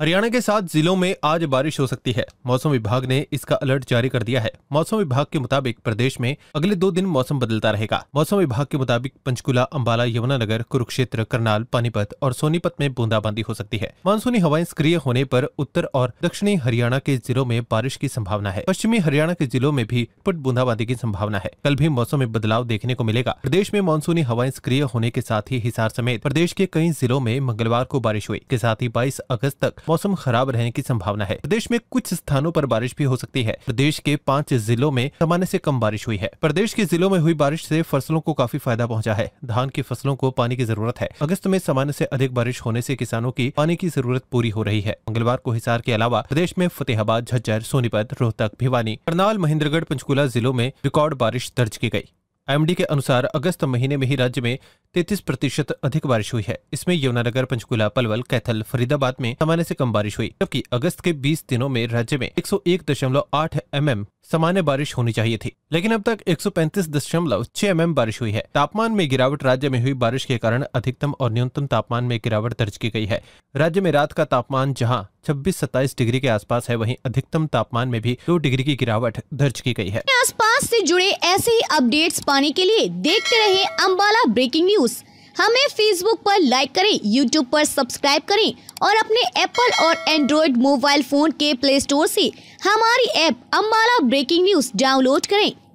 हरियाणा के सात जिलों में आज बारिश हो सकती है मौसम विभाग ने इसका अलर्ट जारी कर दिया है मौसम विभाग के मुताबिक प्रदेश में अगले दो दिन मौसम बदलता रहेगा मौसम विभाग के मुताबिक पंचकुला अंबाला यमुनानगर कुरुक्षेत्र करनाल पानीपत और सोनीपत में बूंदाबांदी हो सकती है मानसूनी हवाएं सक्रिय होने पर उत्तर और दक्षिणी हरियाणा के जिलों में बारिश की संभावना है पश्चिमी हरियाणा के जिलों में भी पुट बूंदाबांदी की संभावना है कल भी मौसम में बदलाव देखने को मिलेगा प्रदेश में मानसूनी हवाएं सक्रिय होने के साथ ही हिसार समेत प्रदेश के कई जिलों में मंगलवार को बारिश हुई के साथ ही बाईस अगस्त तक मौसम खराब रहने की संभावना है प्रदेश में कुछ स्थानों पर बारिश भी हो सकती है प्रदेश के पाँच जिलों में सामान्य से कम बारिश हुई है प्रदेश के जिलों में हुई बारिश से फसलों को काफी फायदा पहुंचा है धान की फसलों को पानी की जरूरत है अगस्त में सामान्य से अधिक बारिश होने से किसानों की पानी की जरूरत पूरी हो रही है मंगलवार को हिसार के अलावा प्रदेश में फतेहाबाद झज्जर सोनीपत रोहतक भिवानी करनाल महेंद्रगढ़ पंचकुला जिलों में रिकॉर्ड बारिश दर्ज की गयी एमडी के अनुसार अगस्त महीने में ही राज्य में 33 प्रतिशत अधिक बारिश हुई है इसमें यमुनानगर पंचकुला पलवल कैथल फरीदाबाद में सामान्य से कम बारिश हुई जबकि अगस्त के 20 दिनों में राज्य में 101.8 mm सामान्य बारिश होनी चाहिए थी लेकिन अब तक 135.6 mm बारिश हुई है तापमान में गिरावट राज्य में हुई बारिश के कारण अधिकतम और न्यूनतम तापमान में गिरावट दर्ज की गयी है राज्य में रात का तापमान जहाँ छब्बीस सत्ताईस डिग्री के आसपास है वहीं अधिकतम तापमान में भी दो डिग्री की गिरावट दर्ज की गई है आसपास से जुड़े ऐसे ही अपडेट्स पाने के लिए देखते रहे अम्बाला ब्रेकिंग न्यूज हमें फेसबुक पर लाइक करें यूट्यूब पर सब्सक्राइब करें और अपने एप्पल और एंड्रॉइड मोबाइल फोन के प्ले स्टोर से हमारी app Ambala breaking news download करें